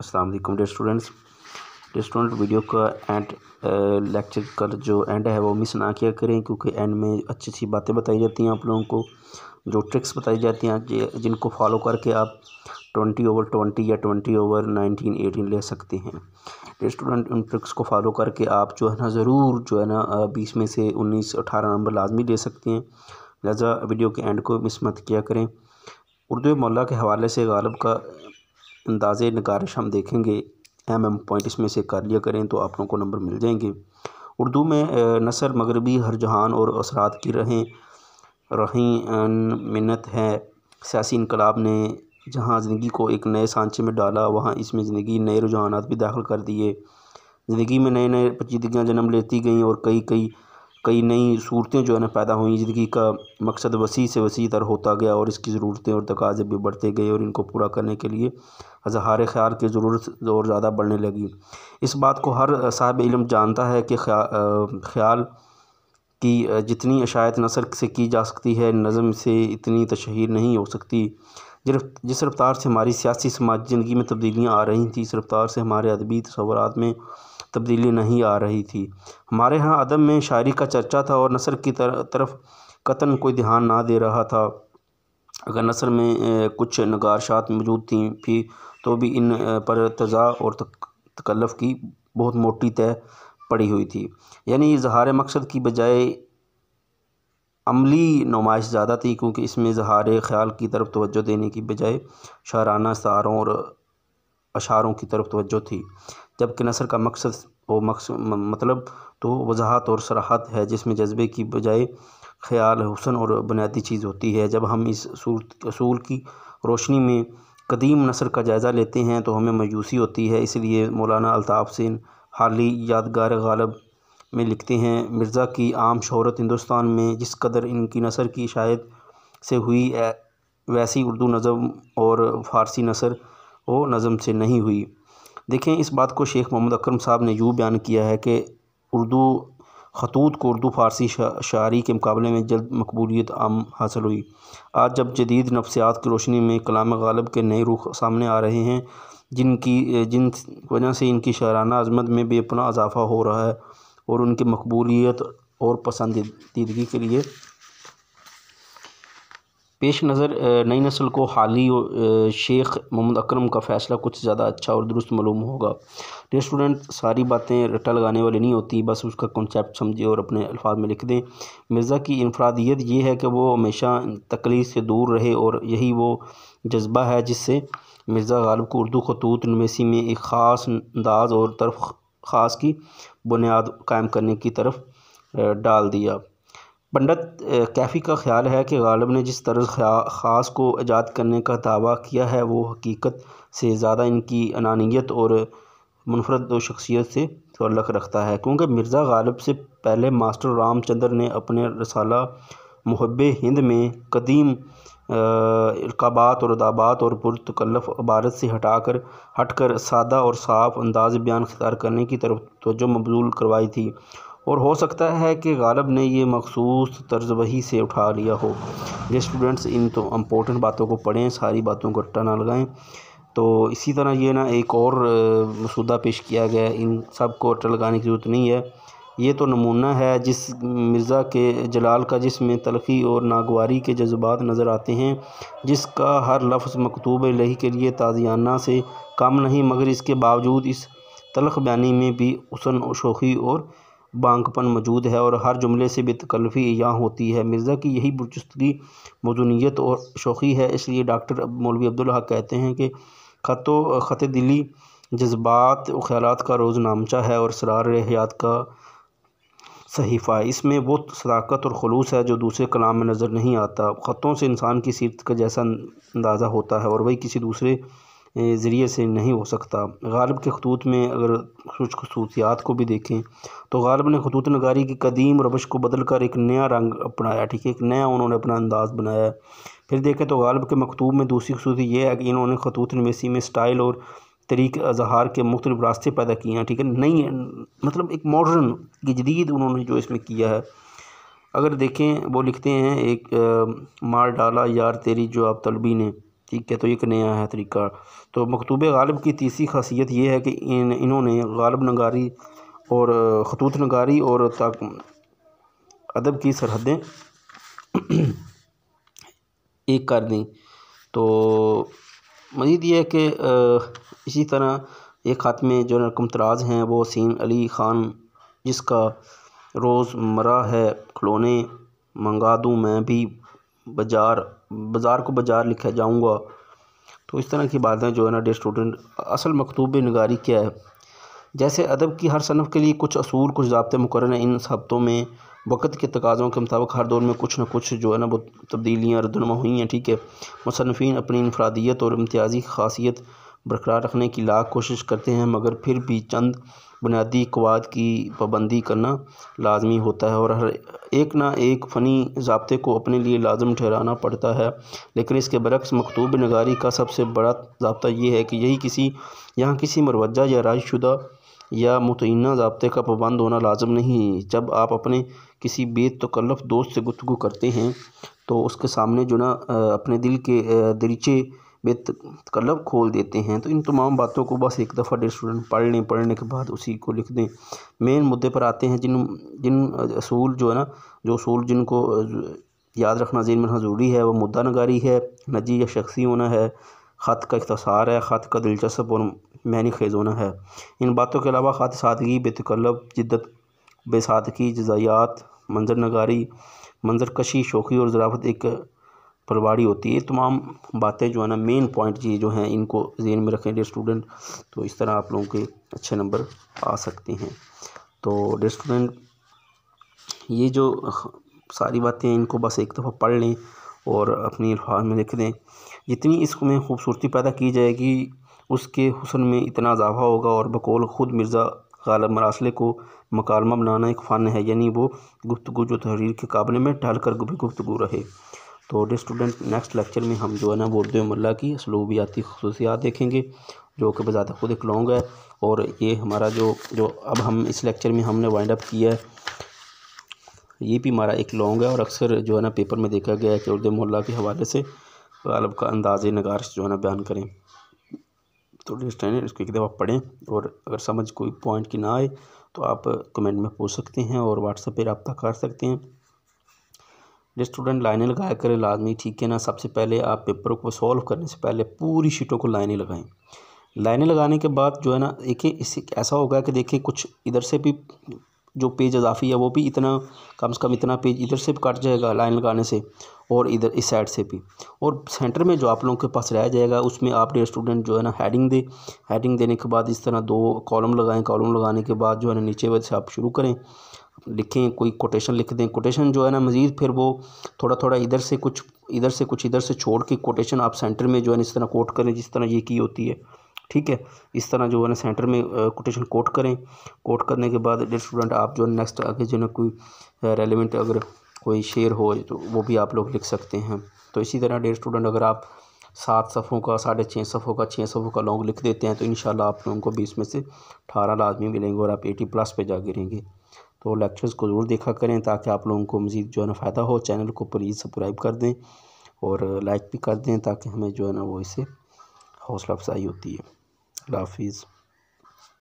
Aslam dear students dear student video का end lecture का जो एंड है वो मिस ना किया करें क्योंकि एंड में अच्छी अच्छी बातें बताई जाती हैं आप लोगों को जो ट्रिक्स बताई जाती हैं जिनको फॉलो करके आप ट्वेंटी ओवर ट्वेंटी या ट्वेंटी ओवर नाइनटीन एटीन ले सकते हैं डे स्टूडेंट उन ट्रिक्स को फॉलो करके आप जो है ना ज़रूर जो है ना बीस में से उन्नीस अठारह नंबर लाजमी ले सकते हैं लिहाजा वीडियो के एंड को मिस मत किया करें उर्दू मौला के हवाले से गालब का अंदाज़ नगारश हम देखेंगे अहम अहम पॉइंट इसमें से कर लिया करें तो आप लोगों को नंबर मिल जाएंगे उर्दू में नसर मगरबी हर जहान और असरात की रहें रही मिन्नत है सियासी इनकलाब ने जहाँ ज़िंदगी को एक नए सांचे में डाला वहाँ इसमें ज़िंदगी नए रुझान भी दाखिल कर दिए ज़िंदगी में नए नए पचीदगियाँ जन्म लेती गईं और कई कई कई नई सूरतें जो है ना पैदा हुई ज़िंदगी का मकसद वसी से वसी तर होता गया और इसकी ज़रूरतें और तकाज़े भी बढ़ते गए और इनको पूरा करने के लिए अजहार ख्याल की ज़रूरत और ज़्यादा बढ़ने लगी इस बात को हर साहब इलम जानता है कि ख्याल की जितनी अशायत नसर से की जा सकती है नज़म से इतनी तशहर नहीं हो सकती जिस रफ्तार से हमारी सियासी समाज ज़िंदगी में तब्दीलियाँ आ रही थी इस रफ्तार से हमारे अदबी तस्वरत में तब्दीली नहीं आ रही थी हमारे यहाँ अदब में शायरी का चर्चा था और नसर की तरफ कतन कोई ध्यान ना दे रहा था अगर नसर में कुछ नगारशात मौजूद थी थी तो भी इन पर तजा और तकल्लफ़ की बहुत मोटी तय पड़ी हुई थी यानी इजहार मकसद की बजाय अमली नुमाइश ज़्यादा थी क्योंकि इसमें इजहार ख्याल की तरफ तवज्जो देने की बजाय शाराना सारों और अशारों की तरफ तवज्जो थी जबकि नसर का मकसद वो मकस मतलब तो वजाहत और सराहत है जिसमें जज्बे की बजाय ख्याल हुसन और बुनियादी चीज़ होती है जब हम इस असूल की रोशनी में कदीम नसर का जायज़ा लेते हैं तो हमें मायूसी होती है इसलिए मौलाना अलताफ़ सेन हाली यादगार गालब में लिखते हैं मिर्ज़ा की आम शहरत हिंदुस्तान में जिस कदर इनकी नसर की शायद से हुई वैसी उर्दू नज़म और फ़ारसी नसर व नज़म से नहीं हुई देखें इस बात को शेख मोहम्मद अकरम साहब ने यूँ बयान किया है कि उर्दू खतूत को उर्दू फ़ारसी शारी के मुकाबले में जल्द मकबूलीत आम हासिल हुई आज जब जदीद नफसियात की रोशनी में कलाम गालब के नए रुख सामने आ रहे हैं जिनकी जिन वजह से इनकी शराना अजमत में बेपना इजाफ़ा हो रहा है और उनकी मकबूलीत और पसंदीदगी के लिए पेश नज़र नई नस्ल को हाल ही शेख मोहम्मद अकरम का फ़ैसला कुछ ज़्यादा अच्छा और दुरुस्त मालूम होगा रेस्टोरेंट स्टूडेंट सारी बातें रट्टा लगाने वाली नहीं होती बस उसका कॉन्सेप्ट समझे और अपने अल्फाज में लिख दें मिर्ज़ा की इनफरादियत यह है कि वो हमेशा तकलीफ से दूर रहे और यही वो जज्बा है जिससे मिर्ज़ा गालिब को उर्दू खतूत नमेसी में एक ख़ास अंदाज और तरफ ख़ास की बुनियाद कायम करने की तरफ डाल दिया पंडित कैफ़ी का ख्याल है कि गालिब ने जिस तरह ख़ास को ईजाद करने का दावा किया है वो हकीकत से ज़्यादा इनकी अनानियत और मुनफरद शख्सियत से तल्लक रखता है क्योंकि मिर्ज़ा गालिब से पहले मास्टर रामचंद्र ने अपने रसाला महब हिंद में कदीम अलकाबात और अदाबात और पुरतकल्लफ अबारत से हटा हट हटकर सादा और साफ अंदाज बयान अख्तियार करने की तरफ तोजह मबजूल करवाई थी और हो सकता है कि गालब ने यह मखसूस तर्ज वही से उठा लिया हो ये स्टूडेंट्स इन तो इम्पोर्टेंट बातों को पढ़ें सारी बातों को रट्टा ना लगाएं तो इसी तरह ये ना एक और मसूदा पेश किया गया इन सब को रट्टा लगाने की ज़रूरत नहीं है ये तो नमूना है जिस मिर्ज़ा के जलाल का जिसमें तलखी और नागवारी के जज्बात नज़र आते हैं जिसका हर लफ्ज़ मकतूब लही के लिए ताजियाना से कम नहीं मगर इसके बावजूद इस तलख बयानी में भी उसन शोखी और बांकपन मौजूद है और हर जुमले से बेतकल्फ़ी यहाँ होती है मिर्ज़ा की यही बुरुचुस्तगी मौजूनीत और शौकी है इसलिए डॉक्टर मौलवी अब्दुल हक कहते हैं कि खतो ख़त दिली जज्बात ख्याल का रोज़ नामचा है और सरार हयात का सहीफ़ा इसमें वो सदाकत और खलूस है जो दूसरे कलाम में नज़र नहीं आता ख़तों से इंसान की सीरत का जैसा अंदाज़ा होता है और वही किसी दूसरे ज़रिए से नहीं हो सकता गालब के खतूत में अगर कुछ खसूसियात को भी देखें तो गालब ने खतूत नगारी की कदीम रबश को बदल कर एक नया रंग अपनाया ठीक है एक नया उन्होंने अपना अंदाज़ बनाया फिर देखें तो गालब के मकतूब में दूसरी खसूसी ये है कि इन्होंने खतूत नवेसी में स्टाइल और तरीक अजहार के मुख्त रास्ते पैदा किए हैं ठीक है नई मतलब एक मॉडर्न जदीद उन्होंने जो इसमें किया है अगर देखें वो लिखते हैं एक आ, मार डाला यार तेरी जो आप तलबी ने ठीक है तो एक नया है तरीका तो मकतूब गालिब की तीसरी खासियत यह है कि इन इन्होंने गालिब नगारी और खतूत नगारी और तक अदब की सरहदें एक कर दी तो मज़ीद ये है कि इसी तरह एक ख़त में जो रकम तराज हैं वो सीन अली ख़ान जिसका रोज़मर है खिलौने मंगा दूँ मैं भी बाज़ार बाज़ार को बाज़ार लिखा जाऊँगा तो इस तरह की बातें जो है ना डे स्टूडेंट असल मकतूब नगारी क्या है जैसे अदब की हर सनफ़ के लिए कुछ असूल कुछ जबते मुकर हैं इन हफ्तों में वक़्त के तकाज़ों के मुताबिक हर दौर में कुछ ना कुछ जो है ना वो तब्दीलियाँ रदनमा हुई हैं ठीक है मुसनफिन अपनी इनफरादियत और इम्तियाज़ी खासियत बरकरार रखने की लाख कोशिश करते हैं मगर फिर भी चंद बुनियादी कवाद की पाबंदी करना लाजमी होता है और हर एक ना एक फ़नी जबते को अपने लिए लाजम ठहराना पड़ता है लेकिन इसके बरक्स मकतूब नगारी का सबसे बड़ा जबता यह है कि यही किसी यहाँ किसी मरवजा या राजशुदा या मुतना जबते का पाबंद होना लाजम नहीं जब आप अपने किसी बेतकल्लफ दोस्त से गुफ्तु करते हैं तो उसके सामने जो ना अपने दिल के दरीचे बेतकलब खोल देते हैं तो इन तमाम बातों को बस एक दफ़ा डे स्टूडेंट पढ़ लें पढ़ने के बाद उसी को लिख दें मेन मुद्दे पर आते हैं जिन जिन असूल जो है ना जो असूल जिनको याद रखना जिन में ज़रूरी है वह मुद्दा नगारी है नजी या शख्सी होना है ख़त का इकतसार है ख़त का दिलचस्प और मैनी खेज होना है इन बातों के अलावा ख़त सादगी बेतकलब जिद्दत बेसादगी जजायात मंजर नगारी मंजरकशी शौकी शोखी और ज़राफत एक परवाड़ी होती है तमाम बातें जो है ना मेन पॉइंट ये जो हैं इनको जेन में रखें डे स्टूडेंट तो इस तरह आप लोगों के अच्छे नंबर आ सकते हैं तो डे स्टूडेंट ये जो सारी बातें इनको बस एक दफ़ा पढ़ लें और अपनी अल्फाज में लिख दें जितनी इसमें खूबसूरती पैदा की जाएगी उसके हुसन में इतना इजाफा होगा और बकौल ख़ुद मिर्ज़ा गालब मरासले को मकालमा बनाना एक फ़न है यानी वो गुफ्तु जो तहरीर के काबले में ढल कर भी गुफ्तु रहे तो डे स्टूडेंट नेक्स्ट लेक्चर में हम जो है ना उर्दू मल्ला की स्लूबियाती खसूसियात देखेंगे जो कि बज़ात खुद एक लॉन्ग है और ये हमारा जो जो अब हम इस लेक्चर में हमने वाइंड अप किया है ये भी हमारा एक लॉन्ग है और अक्सर जो है ना पेपर में देखा गया है कि उर्द मल्ला के हवाले से गलब का अंदाज नगार जो है ना बयान करें तो डिस्टेंड इसको एक दफ़ा पढ़ें और अगर समझ कोई पॉइंट की ना आए तो आप कमेंट में पूछ सकते हैं और व्हाट्सएप पर रबता कर सकते हैं स्टूडेंट लाइनें लगाया करें लाजमी ठीक है ना सबसे पहले आप पेपर को सॉल्व करने से पहले पूरी शीटों को लाइनें लगाएं लाइनें लगाने के बाद जो है ना देखिए इससे ऐसा होगा कि देखिए कुछ इधर से भी जो पेज अजाफी है वो भी इतना कम से कम इतना पेज इधर से भी कट जाएगा लाइन लगाने से और इधर इस साइड से भी और सेंटर में जो आप लोगों के पास रह जाएगा उसमें आप डेयर स्टूडेंट जो है ना हेडिंग दे हेडिंग देने के बाद इस तरह दो कॉलम लगाएं कॉलम लगाने के बाद जो है ना नीचे वजह से आप शुरू करें लिखें कोई कोटेशन लिख दें कोटेशन जो है ना मज़ीद फिर वो थोड़ा थोड़ा इधर से कुछ इधर से कुछ इधर से छोड़ के कोटेशन आप सेंटर में जो है ना इस तरह कोट करें जिस तरह ये की होती है ठीक है इस तरह जो है ना सेंटर में कोटेशन कोट करें कोट करने के बाद डेढ़ स्टूडेंट आप जो है नेक्स्ट आगे जो है ना कोई रेलिवेंट अगर कोई शेयर हो तो वो भी आप लोग लिख सकते हैं तो इसी तरह डेढ़ स्टूडेंट अगर आप सात सफ़ों का साढ़े छः सफ़ों का छः सफ़ों का लॉन्ग लिख देते हैं तो इन आप लोगों को बीस में से अठारह लाजमी मिलेंगे और आप एटी प्लस पे जा गिरेंगे तो लेक्चर्स को ज़रूर देखा करें ताकि आप लोगों को मज़ीद जो है ना फ़ायदा हो चैनल को प्लीज़ सब्सक्राइब कर दें और लाइक भी कर दें ताकि हमें जो है ना वो इसे हौसला अफजाई होती है अल्लाह हाफिज़